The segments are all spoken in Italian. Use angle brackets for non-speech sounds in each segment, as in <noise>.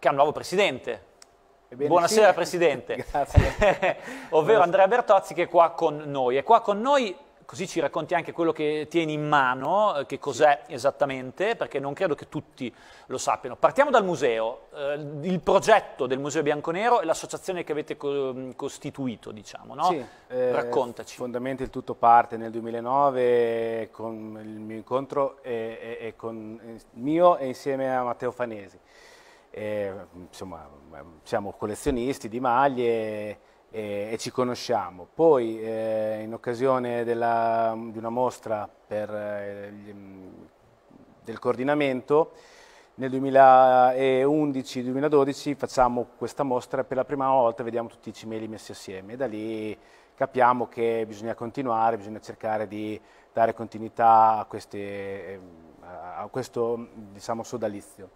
che ha un nuovo presidente. Ebbene, Buonasera sì. Presidente, <laughs> <laughs> ovvero Andrea Bertozzi che è qua con noi. È qua con noi, così ci racconti anche quello che tieni in mano, eh, che cos'è sì. esattamente, perché non credo che tutti lo sappiano. Partiamo dal museo, eh, il progetto del Museo Bianconero e l'associazione che avete mm, costituito, diciamo, no? Sì, eh, Raccontaci. fondamentalmente il tutto parte nel 2009 con il mio incontro e, e, e con, mio e insieme a Matteo Fanesi e, insomma, siamo collezionisti di maglie e, e ci conosciamo. Poi eh, in occasione della, di una mostra per, eh, mm, del coordinamento nel 2011-2012 facciamo questa mostra per la prima volta, vediamo tutti i cimeli messi assieme da lì capiamo che bisogna continuare, bisogna cercare di dare continuità a, queste, eh, a questo diciamo, sodalizio.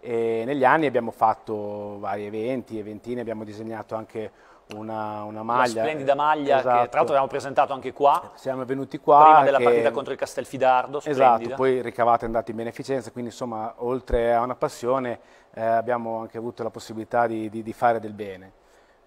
E negli anni abbiamo fatto vari eventi, eventini, abbiamo disegnato anche una, una maglia. Una splendida maglia esatto. che tra esatto. l'altro abbiamo presentato anche qua. Siamo venuti qua. Prima della partita contro il Castelfidardo, esatto, splendida. Esatto, poi ricavate è andata in beneficenza, quindi insomma oltre a una passione eh, abbiamo anche avuto la possibilità di, di, di fare del bene.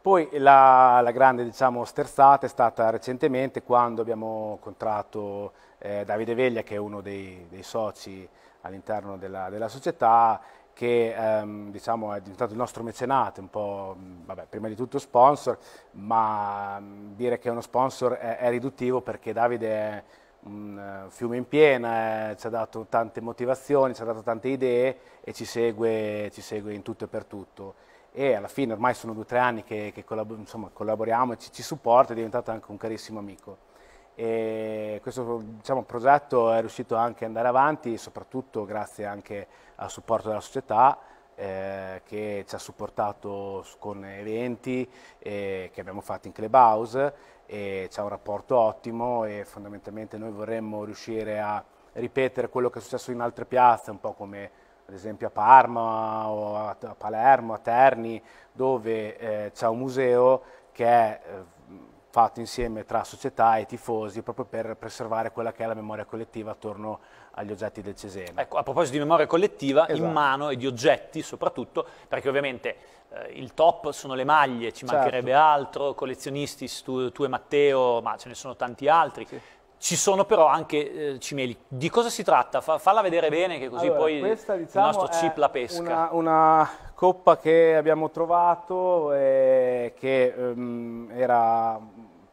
Poi la, la grande diciamo, sterzata è stata recentemente quando abbiamo incontrato eh, Davide Veglia che è uno dei, dei soci all'interno della, della società che ehm, diciamo, è diventato il nostro mecenate, un po' vabbè, prima di tutto sponsor, ma mm, dire che è uno sponsor è, è riduttivo perché Davide è un eh, fiume in piena, eh, ci ha dato tante motivazioni, ci ha dato tante idee e ci segue, ci segue in tutto e per tutto. E alla fine ormai sono due o tre anni che, che collabor insomma, collaboriamo e ci, ci supporta, è diventato anche un carissimo amico. E questo diciamo, progetto è riuscito anche ad andare avanti, soprattutto grazie anche al supporto della società eh, che ci ha supportato con eventi eh, che abbiamo fatto in Clubhouse e c'è un rapporto ottimo e fondamentalmente noi vorremmo riuscire a ripetere quello che è successo in altre piazze, un po' come ad esempio a Parma o a Palermo, a Terni, dove eh, c'è un museo che è fatto insieme tra società e tifosi proprio per preservare quella che è la memoria collettiva attorno agli oggetti del Cesena. Ecco, a proposito di memoria collettiva, esatto. in mano e di oggetti soprattutto, perché ovviamente eh, il top sono le maglie, ci certo. mancherebbe altro, collezionisti, tu, tu, e Matteo, ma ce ne sono tanti altri. Sì. Ci sono però anche eh, cimeli. Di cosa si tratta? Fa, falla vedere bene che così allora, poi questa, diciamo, il nostro chip la pesca. Una, una, coppa che abbiamo trovato e che um, era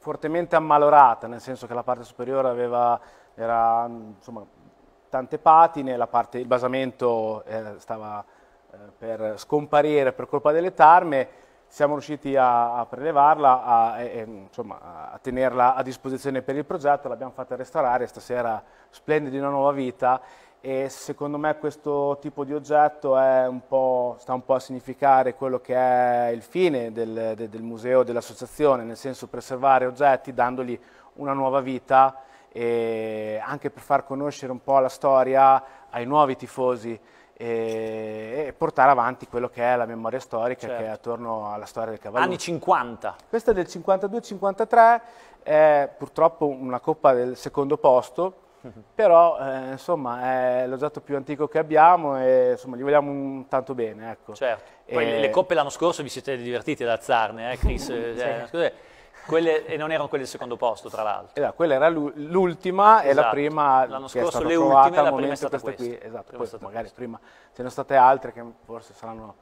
fortemente ammalorata, nel senso che la parte superiore aveva era, insomma, tante patine, la parte, il basamento eh, stava eh, per scomparire per colpa delle tarme, siamo riusciti a, a prelevarla, a, e, insomma, a, tenerla a disposizione per il progetto, l'abbiamo fatta restaurare, stasera splendida una nuova vita e secondo me questo tipo di oggetto un sta un po' a significare quello che è il fine del, del, del museo, dell'associazione, nel senso preservare oggetti dandogli una nuova vita e anche per far conoscere un po' la storia ai nuovi tifosi e, portare avanti quello che è la memoria storica certo. che è certo. attorno alla storia del cavallo. Anni 50. Questa è del 52-53, è purtroppo una coppa del secondo posto, però eh, insomma è l'oggetto più antico che abbiamo e insomma gli vogliamo un tanto bene. Ecco. Certo, poi e... le coppe l'anno scorso vi siete divertiti ad alzarne, eh, Chris? <laughs> Eh, sì. Scusate, quelle, e non erano quelle del secondo posto tra l'altro. Esatto, quella era l'ultima esatto. e la esatto. prima l'anno scorso le ultime, la prima è stata questa, questa qui, esatto, poi, magari questa. prima ce ne sono state altre che forse saranno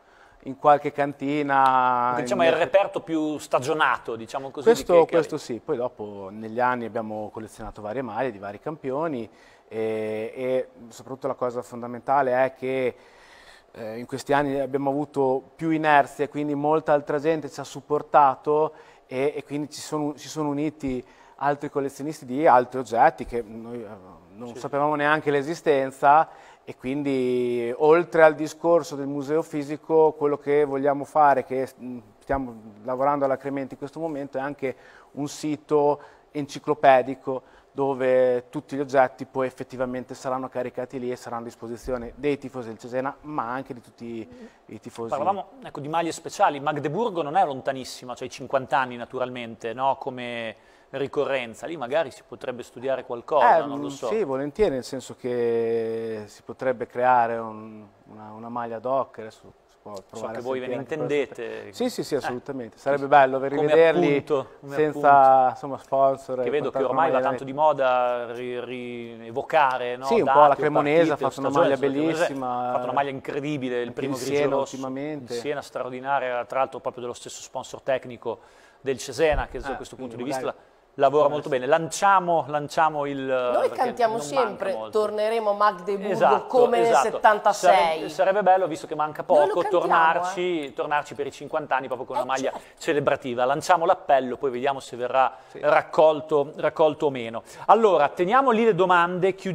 in qualche cantina. Diciamo in... è il reperto più stagionato, diciamo così. Questo, questo sì, poi dopo negli anni abbiamo collezionato varie maglie di vari campioni e, e soprattutto la cosa fondamentale è che eh, in questi anni abbiamo avuto più inerzia, quindi molta altra gente ci ha supportato e, e quindi ci sono, ci sono uniti altri collezionisti di altri oggetti che noi eh, non sì. sapevamo neanche l'esistenza e quindi oltre al discorso del museo fisico, quello che vogliamo fare, che mm, stiamo lavorando alacremente in questo momento, è anche un sito enciclopedico dove tutti gli oggetti poi effettivamente saranno caricati lì e saranno a disposizione dei tifosi del Cesena, ma anche di tutti i tifosi. Parlavamo ecco, di maglie speciali, Magdeburgo non è lontanissima, cioè i 50 anni naturalmente, no? come ricorrenza, lì magari si potrebbe studiare qualcosa, eh, non lo mm, so. Sì, volentieri, nel senso che si potrebbe creare un, una, una maglia ad hoc, adesso So che voi ve ne intendete. Sì, sì, sì, eh, assolutamente. Eh, Sarebbe bello rivederli appunto, senza insomma, sponsor. Che vedo che ormai va tanto di moda rievocare. Ri no? Sì, un Dati, po' la Cremonese ha fatto una maglia bellissima. Ha fatto una maglia incredibile, il primo grigio ultimamente. Siena, straordinaria, tra l'altro proprio dello stesso sponsor tecnico del Cesena, che ah, da questo punto di vista lavora molto bene. Lanciamo, lanciamo il... Noi cantiamo sempre, torneremo Magdeburgo esatto, come esatto. nel 76. Sarebbe, sarebbe, bello, visto che manca poco, cantiamo, tornarci, eh. tornarci, per i 50 anni proprio con eh, una maglia certo. celebrativa. Lanciamo l'appello, poi vediamo se verrà sì. raccolto, raccolto o meno. Allora, teniamo lì le domande, chiudiamo.